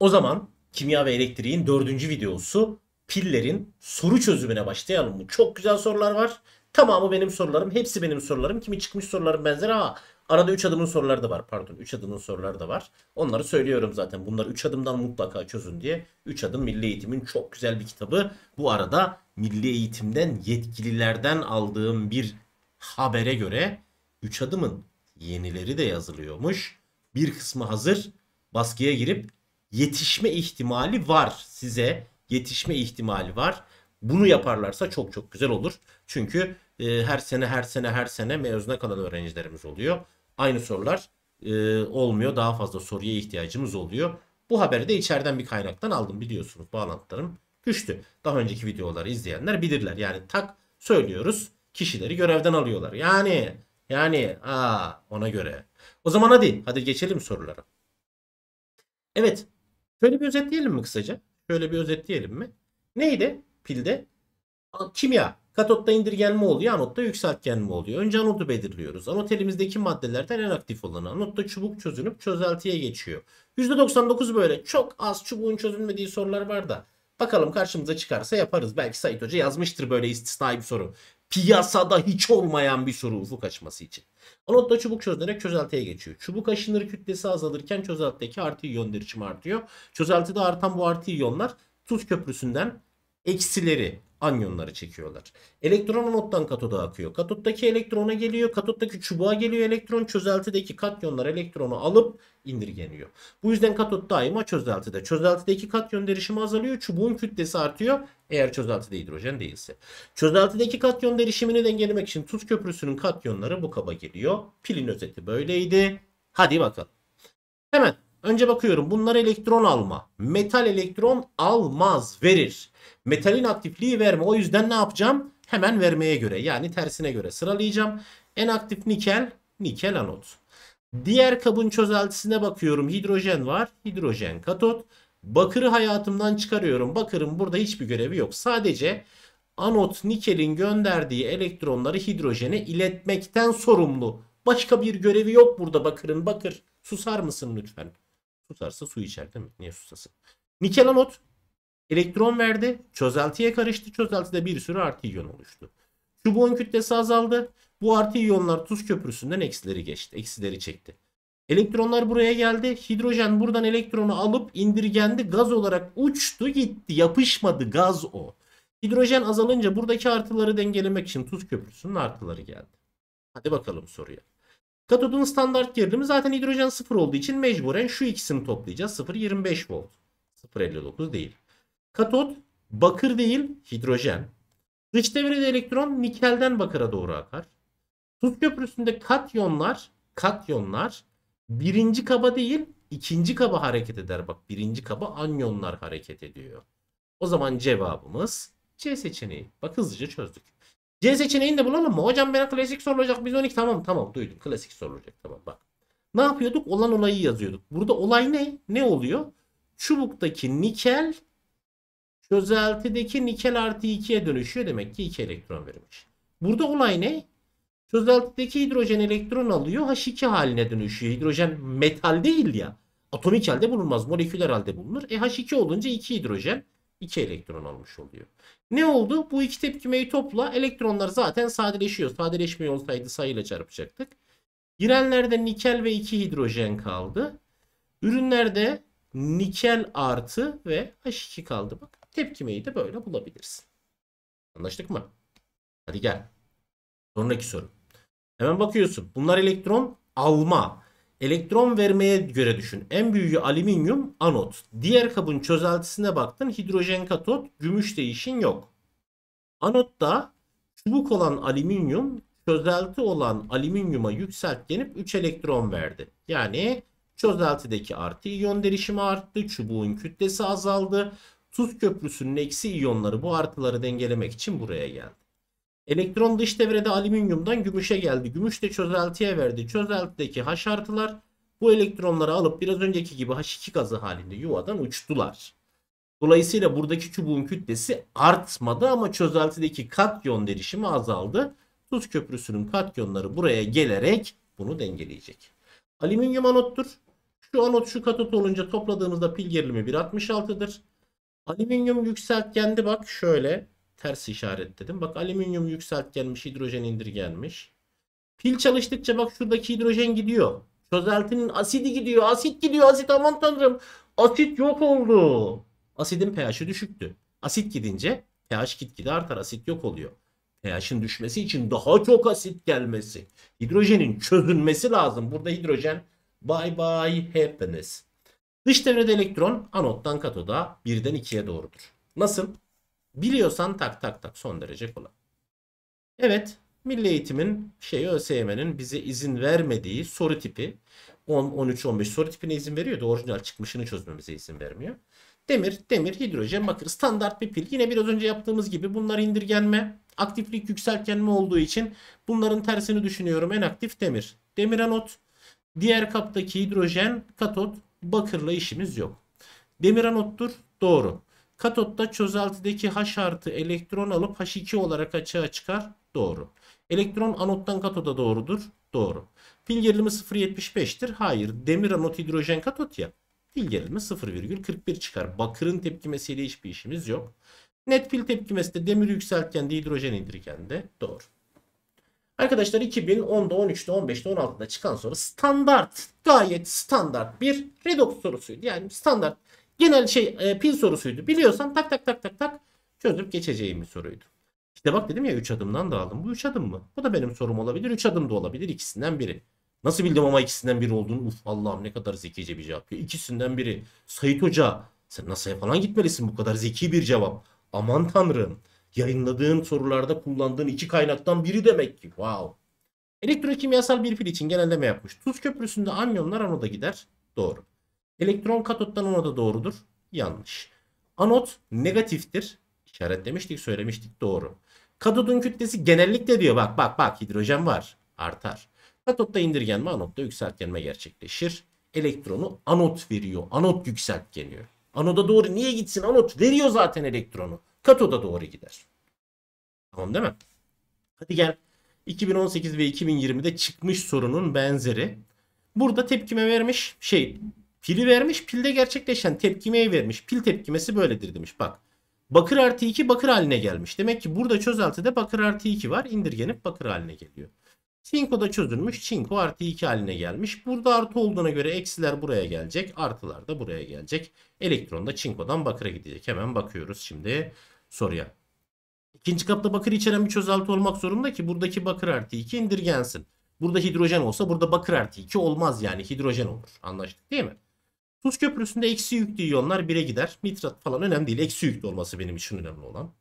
O zaman kimya ve elektriğin dördüncü videosu pillerin soru çözümüne başlayalım mı? Çok güzel sorular var. Tamamı benim sorularım. Hepsi benim sorularım. Kimi çıkmış sorularım benzer ama arada 3 adımın soruları da var. Pardon 3 adımın soruları da var. Onları söylüyorum zaten. Bunlar 3 adımdan mutlaka çözün diye. 3 adım Milli Eğitim'in çok güzel bir kitabı. Bu arada Milli Eğitim'den yetkililerden aldığım bir habere göre 3 adımın yenileri de yazılıyormuş. Bir kısmı hazır. Baskıya girip yetişme ihtimali var size. Yetişme ihtimali var. Bunu yaparlarsa çok çok güzel olur. Çünkü e, her sene her sene her sene mezuna kalan öğrencilerimiz oluyor. Aynı sorular e, olmuyor. Daha fazla soruya ihtiyacımız oluyor. Bu haberi de içeriden bir kaynaktan aldım biliyorsunuz. Bağlantılarım güçlü. Daha önceki videoları izleyenler bilirler. Yani tak söylüyoruz kişileri görevden alıyorlar. Yani yani aa ona göre. O zaman hadi hadi geçelim sorulara. Evet Şöyle bir özetleyelim mi kısaca? Şöyle bir özetleyelim mi? Neydi pilde? Kimya. Katotta indirgenme oluyor, anotta yükseltgenme oluyor. Önce anotu belirliyoruz. Anot elimizdeki maddelerden en aktif olanı. Anotta çubuk çözünüp çözeltiye geçiyor. %99 böyle. Çok az çubuğun çözülmediği sorular var da. Bakalım karşımıza çıkarsa yaparız. Belki Sait Hoca yazmıştır böyle istisnai bir soru piyasada hiç olmayan bir soru, ufuk açması için. Anotta çubuk çözülerek çözeltiye geçiyor. Çubuk aşınır kütlesi azalırken çözeltideki artı iyon derişimi artıyor. Çözeltide artan bu artı iyonlar tuz köprüsünden eksileri anyonları çekiyorlar. Elektron anottan katoda akıyor. Katottaki elektrona geliyor. Katottaki çubuğa geliyor elektron. Çözeltideki katyonlar elektronu alıp indirgeniyor. Bu yüzden katot daima çözeltide. Çözeltideki katyon derişimi azalıyor. Çubuğun kütlesi artıyor. Eğer çözeltide hidrojen değilse. Çözeltideki katyon derişimini dengelemek için tuz köprüsünün katyonları bu kaba geliyor. Pilin özeti böyleydi. Hadi bakalım. Hemen Önce bakıyorum bunlar elektron alma. Metal elektron almaz verir. Metalin aktifliği verme. O yüzden ne yapacağım? Hemen vermeye göre yani tersine göre sıralayacağım. En aktif nikel, nikel anot. Diğer kabın çözeltisine bakıyorum. Hidrojen var. Hidrojen katot. Bakırı hayatımdan çıkarıyorum. Bakırın burada hiçbir görevi yok. Sadece anot nikelin gönderdiği elektronları hidrojene iletmekten sorumlu. Başka bir görevi yok burada bakırın. Bakır susar mısın lütfen? Susarsa su içer değil mi? Niye susasın? Nikel anot elektron verdi. Çözeltiye karıştı. Çözeltide bir sürü artı iyon oluştu. Çubuğun kütlesi azaldı. Bu artı iyonlar tuz köprüsünden eksileri geçti. Eksileri çekti. Elektronlar buraya geldi. Hidrojen buradan elektronu alıp indirgendi. Gaz olarak uçtu gitti. Yapışmadı gaz o. Hidrojen azalınca buradaki artıları dengelemek için tuz köprüsünün artıları geldi. Hadi bakalım soruya. Katodun standart gerilimi zaten hidrojen 0 olduğu için mecburen şu ikisini toplayacağız. 0.25 volt. 0.59 değil. Katot bakır değil hidrojen. Dış devrede elektron nikelden bakıra doğru akar. Tuz köprüsünde katyonlar katyonlar birinci kaba değil ikinci kaba hareket eder. Bak birinci kaba anyonlar hareket ediyor. O zaman cevabımız C seçeneği. Bak hızlıca çözdük. C seçeneğini de bulalım mı? Hocam bana klasik sorulacak biz 12 tamam tamam duydum klasik sorulacak tamam bak. Ne yapıyorduk? Olan olayı yazıyorduk. Burada olay ne? Ne oluyor? Çubuktaki nikel çözeltideki nikel artı 2'ye dönüşüyor. Demek ki 2 elektron verilmiş. Burada olay ne? Çözeltideki hidrojen elektron alıyor. H2 haline dönüşüyor. Hidrojen metal değil ya. Atomik halde bulunmaz. Moleküler halde bulunur. E H2 olunca 2 hidrojen. 2 elektron almış oluyor. Ne oldu? Bu iki tepkimeyi topla. Elektronlar zaten sadeleşiyor. Sadeleşmiyor olsaydı sayıyla çarpacaktık. Girenlerde nikel ve 2 hidrojen kaldı. Ürünlerde nikel artı ve H2 kaldı. Bak tepkimeyi de böyle bulabilirsin. Anlaştık mı? Hadi gel. Sonraki soru. Hemen bakıyorsun. Bunlar elektron alma. Elektron vermeye göre düşün. En büyüğü alüminyum anot. Diğer kabın çözeltisine baktın hidrojen katot, gümüş değişin yok. Anotta çubuk olan alüminyum çözelti olan alüminyuma yükseltgenip 3 elektron verdi. Yani çözeltideki artı iyon derişimi arttı, çubuğun kütlesi azaldı. Tuz köprüsünün eksi iyonları bu artıları dengelemek için buraya geldi. Elektron dış devrede alüminyumdan gümüşe geldi. Gümüş de çözeltiye verdi. Çözeltideki H artılar bu elektronları alıp biraz önceki gibi H2 gazı halinde yuvadan uçtular. Dolayısıyla buradaki çubuğun kütlesi artmadı ama çözeltideki katyon derişimi azaldı. Tuz köprüsünün katyonları buraya gelerek bunu dengeleyecek. Alüminyum anottur. Şu anot şu katot olunca topladığımızda pil gerilimi 1.66'dır. Alüminyum yükseltgende bak şöyle ters işaret dedim. Bak alüminyum yükselt gelmiş hidrojen indir gelmiş. Pil çalıştıkça bak şuradaki hidrojen gidiyor. Çözeltinin asidi gidiyor. Asit gidiyor. Asit aman tanrım. Asit yok oldu. Asidin pH'i düşüktü. Asit gidince pH gitgide artar. Asit yok oluyor. pH'in düşmesi için daha çok asit gelmesi. Hidrojenin çözünmesi lazım. Burada hidrojen bye bye happiness. Dış devrede elektron anottan katoda birden ikiye doğrudur. Nasıl? Biliyorsan tak tak tak son derece kolay. Evet milli eğitimin şey ÖSYM'nin bize izin vermediği soru tipi 10, 13, 15 soru tipine izin veriyor da orijinal çıkmışını çözmemize izin vermiyor. Demir, demir, hidrojen, bakır standart bir pil. Yine biraz önce yaptığımız gibi bunlar indirgenme, aktiflik yükseltgenme olduğu için bunların tersini düşünüyorum. En aktif demir. Demir anot. Diğer kaptaki hidrojen, katot, bakırla işimiz yok. Demir anottur. Doğru. Katotta çözeltideki H artı elektron alıp H2 olarak açığa çıkar. Doğru. Elektron anottan katoda doğrudur. Doğru. Pil gerilimi 0.75'tir. Hayır. Demir anot hidrojen katot ya. Pil gerilimi 0.41 çıkar. Bakırın tepkimesiyle hiçbir işimiz yok. Net pil tepkimesi de demir yükseltgende hidrojen de. Doğru. Arkadaşlar 2010'da, 13'te, 15'te, 16'da çıkan soru standart, gayet standart bir redox sorusuydu. Yani standart Genel şey e, pil sorusuydu. Biliyorsan tak tak tak tak tak çözüp geçeceğim bir soruydu. İşte bak dedim ya 3 adımdan da aldım. Bu 3 adım mı? Bu da benim sorum olabilir. 3 adım da olabilir. ikisinden biri. Nasıl bildim ama ikisinden biri olduğunu? Uf Allah'ım ne kadar zekice bir cevap. Ya, biri. Sayit Hoca sen NASA'ya falan gitmelisin bu kadar zeki bir cevap. Aman tanrım. Yayınladığın sorularda kullandığın iki kaynaktan biri demek ki. Wow. Elektrokimyasal bir pil için genelleme yapmış. Tuz köprüsünde anyonlar anoda gider. Doğru. Elektron katottan anoda doğrudur. Yanlış. Anot negatiftir. İşaretlemiştik, söylemiştik doğru. Katodun kütlesi genellikle diyor bak bak bak hidrojen var. Artar. Katotta indirgenme, anotta yükseltgenme gerçekleşir. Elektronu anot veriyor. Anot yükseltgeniyor. Anoda doğru niye gitsin? Anot veriyor zaten elektronu. Katoda doğru gider. Tamam değil mi? Hadi gel. 2018 ve 2020'de çıkmış sorunun benzeri. Burada tepkime vermiş şey Pili vermiş, pilde gerçekleşen tepkimeyi vermiş. Pil tepkimesi böyledir demiş. Bak. Bakır artı 2 bakır haline gelmiş. Demek ki burada çözeltide bakır artı 2 var. İndirgenip bakır haline geliyor. Çinko da çözülmüş. Çinko artı 2 haline gelmiş. Burada artı olduğuna göre eksiler buraya gelecek. Artılar da buraya gelecek. Elektron da çinkodan bakıra gidecek. Hemen bakıyoruz şimdi soruya. İkinci kapta bakır içeren bir çözelti olmak zorunda ki buradaki bakır artı 2 indirgensin. Burada hidrojen olsa burada bakır artı 2 olmaz yani hidrojen olur. Anlaştık değil mi? Tuz köprüsünde eksi yüklü iyonlar 1'e gider. Nitrat falan önemli değil. Eksi yüklü olması benim için önemli olan.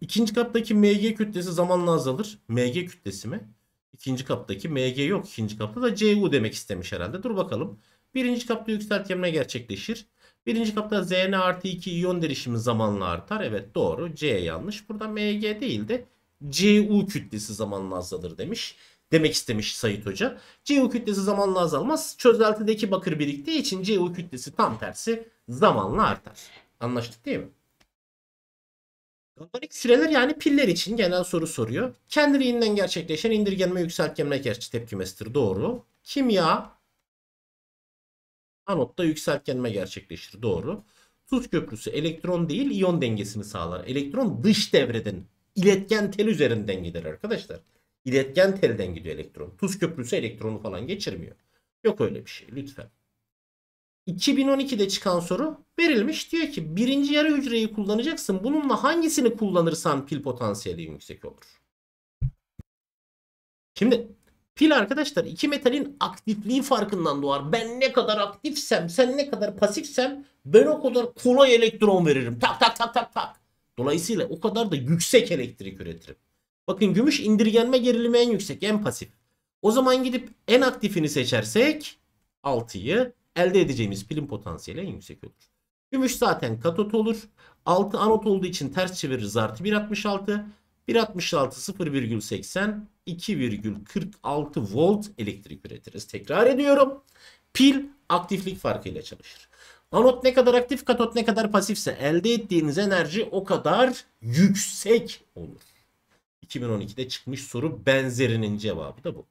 İkinci kaptaki Mg kütlesi zamanla azalır. Mg kütlesi mi? İkinci kaptaki Mg yok. İkinci kapta da Cu demek istemiş herhalde. Dur bakalım. Birinci kapta yükseltgemle gerçekleşir. Birinci kapta Zn artı 2 iyon derişimi zamanla artar. Evet doğru. C yanlış. Burada Mg değil de Cu kütlesi zamanla azalır demiş demek istemiş Sayit Hoca. CO kütlesi zamanla azalmaz. Çözeltideki bakır biriktiği için CO kütlesi tam tersi zamanla artar. Anlaştık değil mi? Kanonik süreler yani piller için genel soru soruyor. Kendiliğinden gerçekleşen indirgenme yükseltgenme gerçi tepkimesidir. Doğru. Kimya anotta yükseltgenme gerçekleşir. Doğru. Tuz köprüsü elektron değil iyon dengesini sağlar. Elektron dış devreden iletken tel üzerinden gider arkadaşlar iletken telden gidiyor elektron. Tuz köprüsü elektronu falan geçirmiyor. Yok öyle bir şey lütfen. 2012'de çıkan soru verilmiş. Diyor ki birinci yarı hücreyi kullanacaksın. Bununla hangisini kullanırsan pil potansiyeli yüksek olur. Şimdi pil arkadaşlar iki metalin aktifliği farkından doğar. Ben ne kadar aktifsem sen ne kadar pasifsem ben o kadar kolay elektron veririm. Tak tak tak tak tak. Dolayısıyla o kadar da yüksek elektrik üretirim. Bakın gümüş indirgenme gerilimi en yüksek, en pasif. O zaman gidip en aktifini seçersek 6'yı elde edeceğimiz pilin potansiyeli en yüksek olur. Gümüş zaten katot olur. 6 anot olduğu için ters çeviririz artı 1.66. 1.66 0,80 2,46 volt elektrik üretiriz. Tekrar ediyorum. Pil aktiflik farkıyla çalışır. Anot ne kadar aktif, katot ne kadar pasifse elde ettiğiniz enerji o kadar yüksek olur. 2012'de çıkmış soru benzerinin cevabı da bu.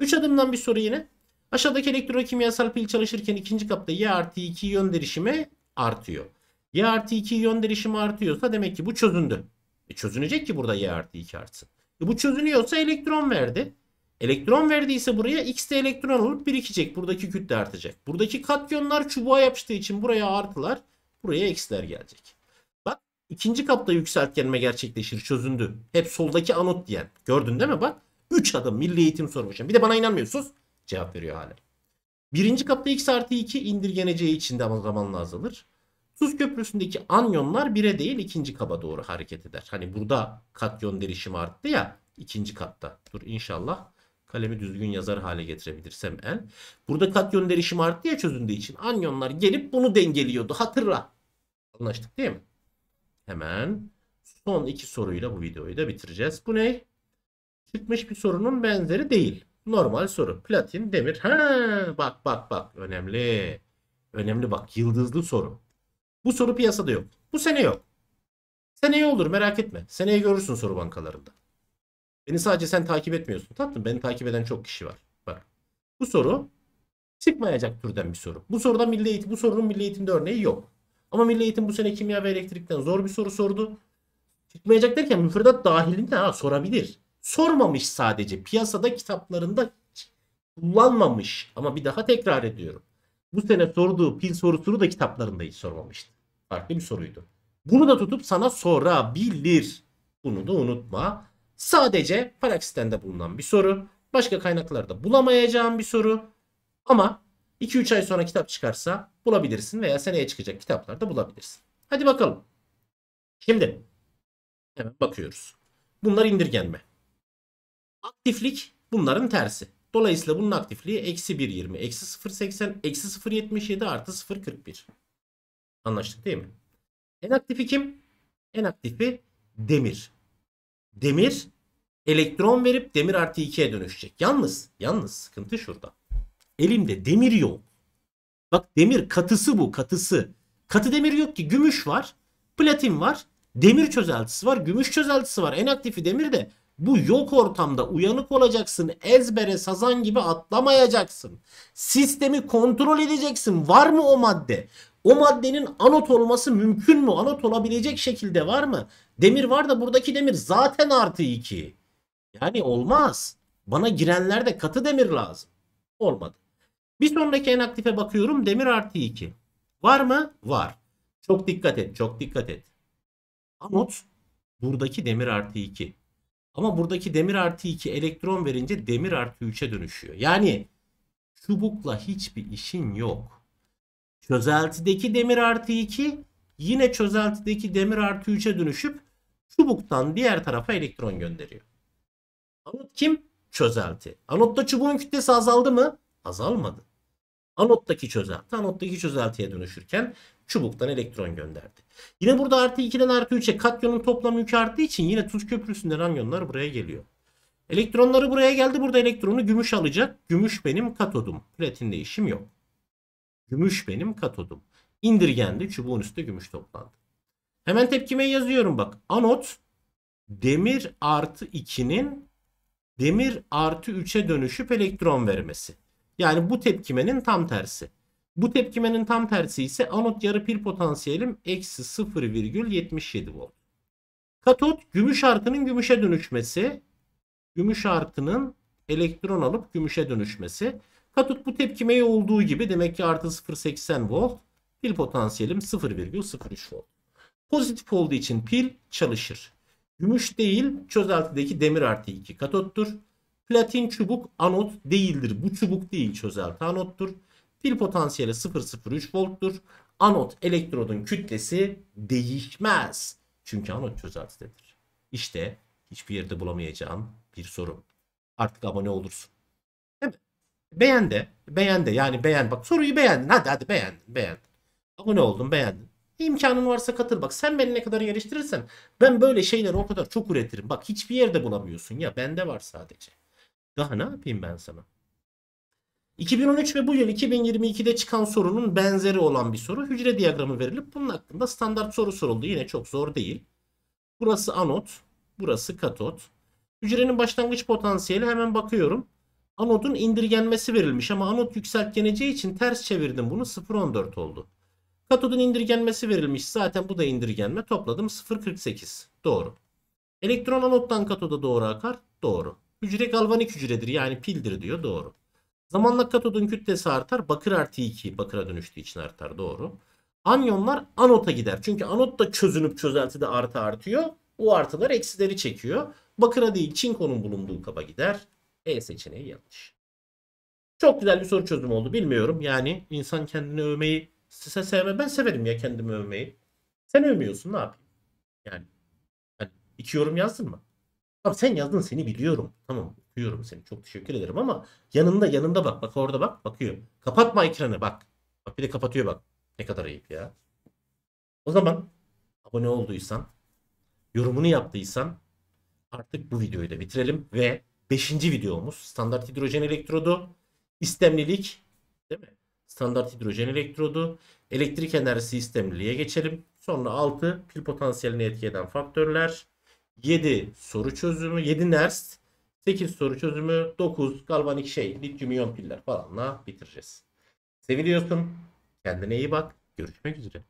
3 adımdan bir soru yine. Aşağıdaki elektrokimyasal pil çalışırken ikinci kapta Y artı 2 yön derişimi artıyor. Y artı 2 yön derişimi artıyorsa demek ki bu çözündü. E çözünecek ki burada Y artı 2 artsın. E bu çözünüyorsa elektron verdi. Elektron verdiyse buraya x de elektron olup birikecek. Buradaki kütle artacak. Buradaki katyonlar çubuğa yapıştığı için buraya artılar. Buraya xler gelecek. İkinci kapta yükseltgenme gerçekleşir çözündü. Hep soldaki anot diyen. Gördün değil mi bak? 3 adım milli eğitim sormuşum. Bir de bana inanmıyorsunuz. Cevap veriyor hala. Birinci kapta x artı 2 indirgeneceği için de zamanla azalır. Tuz köprüsündeki anyonlar bire değil ikinci kaba doğru hareket eder. Hani burada katyon derişimi arttı ya ikinci katta. Dur inşallah kalemi düzgün yazar hale getirebilirsem el. Burada katyon derişimi arttı ya çözündüğü için anyonlar gelip bunu dengeliyordu hatırla. Anlaştık değil mi? Hemen son iki soruyla bu videoyu da bitireceğiz. Bu ne? Çıkmış bir sorunun benzeri değil. Normal soru. Platin, demir. Ha, bak bak bak. Önemli. Önemli bak. Yıldızlı soru. Bu soru piyasada yok. Bu sene yok. Seneye olur merak etme. Seneye görürsün soru bankalarında. Beni sadece sen takip etmiyorsun. Tatlım beni takip eden çok kişi var. Bak. Bu soru çıkmayacak türden bir soru. Bu soruda milli eğitim, bu sorunun milli eğitimde örneği yok. Ama Milli Eğitim bu sene kimya ve elektrikten zor bir soru sordu. Çıkmayacak derken müfredat dahilinde ha sorabilir. Sormamış sadece. Piyasada kitaplarında kullanmamış. Ama bir daha tekrar ediyorum. Bu sene sorduğu pil sorusunu da kitaplarında hiç sormamıştı. Farklı bir soruydu. Bunu da tutup sana sorabilir. Bunu da unutma. Sadece Paraxiten'de bulunan bir soru. Başka kaynaklarda bulamayacağım bir soru. Ama 2-3 ay sonra kitap çıkarsa bulabilirsin veya seneye çıkacak kitaplarda bulabilirsin. Hadi bakalım. Şimdi hemen bakıyoruz. Bunlar indirgenme. Aktiflik bunların tersi. Dolayısıyla bunun aktifliği eksi 1.20, eksi 0.80, eksi 0.77 artı 0.41. Anlaştık değil mi? En aktifi kim? En aktifi demir. Demir elektron verip demir artı 2'ye dönüşecek. Yalnız, yalnız sıkıntı şurada. Elimde demir yok. Bak demir katısı bu katısı. Katı demir yok ki gümüş var. Platin var. Demir çözeltisi var. Gümüş çözeltisi var. En aktifi demir de bu yok ortamda uyanık olacaksın. Ezbere sazan gibi atlamayacaksın. Sistemi kontrol edeceksin. Var mı o madde? O maddenin anot olması mümkün mü? Anot olabilecek şekilde var mı? Demir var da buradaki demir zaten artı 2. Yani olmaz. Bana girenlerde katı demir lazım. Olmadı. Bir sonraki en aktife bakıyorum. Demir artı 2. Var mı? Var. Çok dikkat et. Çok dikkat et. Anot buradaki demir artı 2. Ama buradaki demir artı 2 elektron verince demir artı 3'e dönüşüyor. Yani çubukla hiçbir işin yok. Çözeltideki demir artı 2 yine çözeltideki demir artı 3'e dönüşüp çubuktan diğer tarafa elektron gönderiyor. Anot kim? Çözelti. Anotta çubuğun kütlesi azaldı mı? Azalmadı. Anottaki çözelti anottaki çözeltiye dönüşürken çubuktan elektron gönderdi. Yine burada artı 2'den artı 3'e katyonun toplam yükü arttığı için yine tuz köprüsünden anyonlar buraya geliyor. Elektronları buraya geldi. Burada elektronu gümüş alacak. Gümüş benim katodum. platin işim yok. Gümüş benim katodum. İndirgendi. Çubuğun üstü gümüş toplandı. Hemen tepkime yazıyorum bak. Anot demir artı 2'nin demir artı 3'e dönüşüp elektron vermesi. Yani bu tepkimenin tam tersi. Bu tepkimenin tam tersi ise anot yarı pil potansiyelim eksi 0,77 volt. Katot gümüş artının gümüşe dönüşmesi. Gümüş artının elektron alıp gümüşe dönüşmesi. Katot bu tepkimeyi olduğu gibi demek ki artı 0,80 volt. Pil potansiyelim 0,03 volt. Pozitif olduğu için pil çalışır. Gümüş değil çözeltideki demir artı 2 katottur. Platin çubuk anot değildir. Bu çubuk değil çözelti anottur. Pil potansiyeli 0,03 volttur. Anot elektrodun kütlesi değişmez. Çünkü anot çözeltidir. İşte hiçbir yerde bulamayacağım bir soru. Artık abone olursun. Beğen de. Beğen de. Yani beğen. Bak soruyu beğendin. Hadi hadi beğendin. Beğendin. Abone oldun beğendin. İmkanın varsa katıl. Bak sen beni ne kadar geliştirirsen ben böyle şeyleri o kadar çok üretirim. Bak hiçbir yerde bulamıyorsun ya. Bende var sadece. Daha ne yapayım ben sana? 2013 ve bu yıl 2022'de çıkan sorunun benzeri olan bir soru. Hücre diyagramı verilip bunun hakkında standart soru soruldu. Yine çok zor değil. Burası anot, burası katot. Hücrenin başlangıç potansiyeli hemen bakıyorum. Anodun indirgenmesi verilmiş ama anot yükseltgeneceği için ters çevirdim bunu 0.14 oldu. Katodun indirgenmesi verilmiş zaten bu da indirgenme topladım 0.48 doğru. Elektron anottan katoda doğru akar doğru. Hücre galvanik hücredir yani pildir diyor doğru. Zamanla katodun kütlesi artar. Bakır artı 2 bakıra dönüştüğü için artar doğru. Anyonlar anota gider. Çünkü anot da çözünüp çözeltide artı artıyor. O artılar eksileri çekiyor. Bakıra değil çinkonun bulunduğu kaba gider. E seçeneği yanlış. Çok güzel bir soru çözüm oldu bilmiyorum. Yani insan kendini övmeyi size sevme. Ben severim ya kendimi övmeyi. Sen övmüyorsun ne yapayım? Yani, yani iki yorum yazdın mı? Abi sen yazdın seni biliyorum. Tamam okuyorum seni çok teşekkür ederim ama yanında yanında bak bak orada bak bakıyor. Kapatma ekranı bak. Bak bir de kapatıyor bak. Ne kadar ayıp ya. O zaman abone olduysan, yorumunu yaptıysan artık bu videoyu da bitirelim ve 5. videomuz standart hidrojen elektrodu, istemlilik değil mi? Standart hidrojen elektrodu, elektrik enerjisi istemliliğe geçelim. Sonra 6 pil potansiyeline etki eden faktörler, 7 soru çözümü, 7 ners, 8 soru çözümü, 9 galvanik şey, lityum iyon piller falanla bitireceğiz. Seviliyorsun. Kendine iyi bak. Görüşmek üzere.